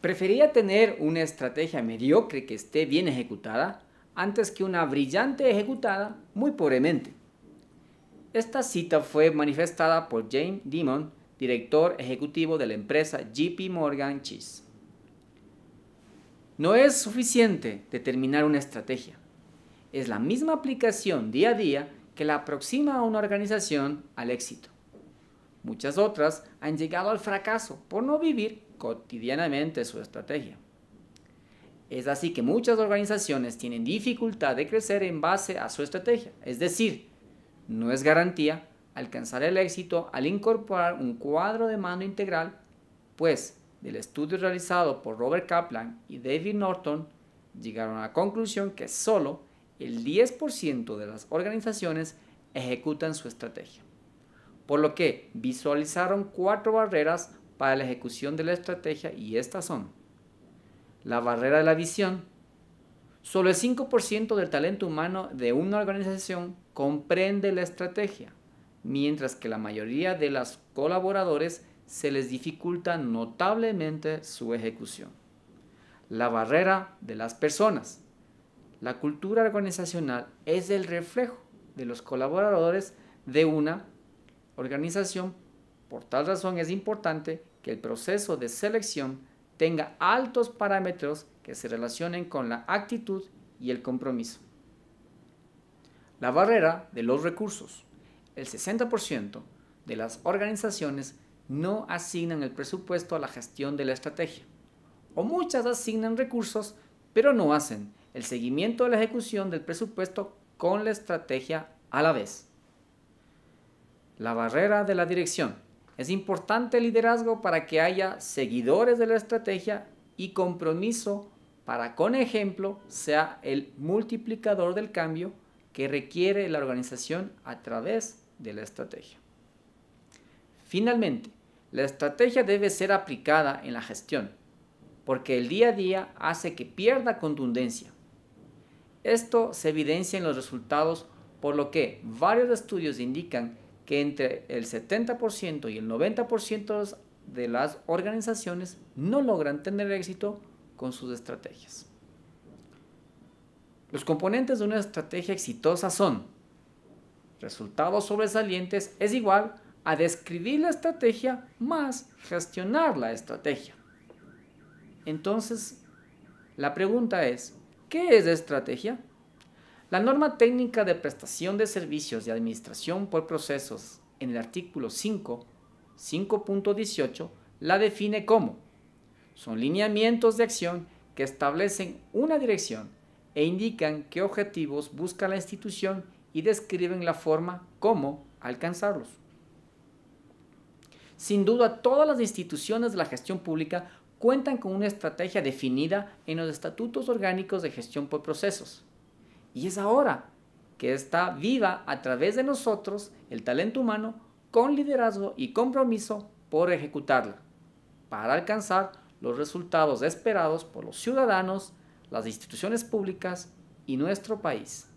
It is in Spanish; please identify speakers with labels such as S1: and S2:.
S1: Prefería tener una estrategia mediocre que esté bien ejecutada antes que una brillante ejecutada muy pobremente. Esta cita fue manifestada por James Dimon, director ejecutivo de la empresa JP Morgan Chase. No es suficiente determinar una estrategia. Es la misma aplicación día a día que la aproxima a una organización al éxito. Muchas otras han llegado al fracaso por no vivir cotidianamente su estrategia. Es así que muchas organizaciones tienen dificultad de crecer en base a su estrategia, es decir, no es garantía alcanzar el éxito al incorporar un cuadro de mando integral, pues del estudio realizado por Robert Kaplan y David Norton llegaron a la conclusión que solo el 10% de las organizaciones ejecutan su estrategia, por lo que visualizaron cuatro barreras para la ejecución de la estrategia y estas son la barrera de la visión. Solo el 5% del talento humano de una organización comprende la estrategia, mientras que la mayoría de los colaboradores se les dificulta notablemente su ejecución. La barrera de las personas. La cultura organizacional es el reflejo de los colaboradores de una organización por tal razón es importante que el proceso de selección tenga altos parámetros que se relacionen con la actitud y el compromiso. La barrera de los recursos. El 60% de las organizaciones no asignan el presupuesto a la gestión de la estrategia. O muchas asignan recursos, pero no hacen el seguimiento de la ejecución del presupuesto con la estrategia a la vez. La barrera de la dirección. Es importante el liderazgo para que haya seguidores de la estrategia y compromiso para con ejemplo sea el multiplicador del cambio que requiere la organización a través de la estrategia. Finalmente, la estrategia debe ser aplicada en la gestión, porque el día a día hace que pierda contundencia. Esto se evidencia en los resultados, por lo que varios estudios indican que entre el 70% y el 90% de las organizaciones no logran tener éxito con sus estrategias. Los componentes de una estrategia exitosa son resultados sobresalientes es igual a describir la estrategia más gestionar la estrategia. Entonces, la pregunta es, ¿qué es estrategia? La norma técnica de prestación de servicios de administración por procesos en el artículo 5, 5.18, la define como son lineamientos de acción que establecen una dirección e indican qué objetivos busca la institución y describen la forma cómo alcanzarlos. Sin duda, todas las instituciones de la gestión pública cuentan con una estrategia definida en los estatutos orgánicos de gestión por procesos. Y es ahora que está viva a través de nosotros el talento humano con liderazgo y compromiso por ejecutarla, para alcanzar los resultados esperados por los ciudadanos, las instituciones públicas y nuestro país.